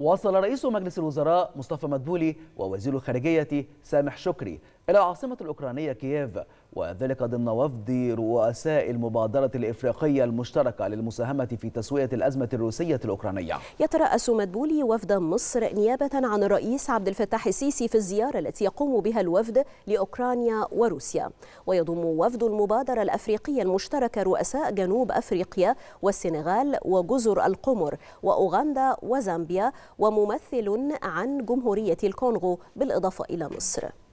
وصل رئيس مجلس الوزراء مصطفى مدبولي ووزير الخارجية سامح شكري إلى العاصمة الأوكرانية كييف وذلك ضمن وفد رؤساء المبادرة الإفريقية المشتركة للمساهمة في تسوية الأزمة الروسية الأوكرانية يترأس مدبولي وفد مصر نيابة عن الرئيس عبد الفتاح السيسي في الزيارة التي يقوم بها الوفد لأوكرانيا وروسيا ويضم وفد المبادرة الأفريقية المشتركة رؤساء جنوب أفريقيا والسنغال وجزر القمر وأوغندا وزامبيا وممثل عن جمهورية الكونغو بالإضافة إلى مصر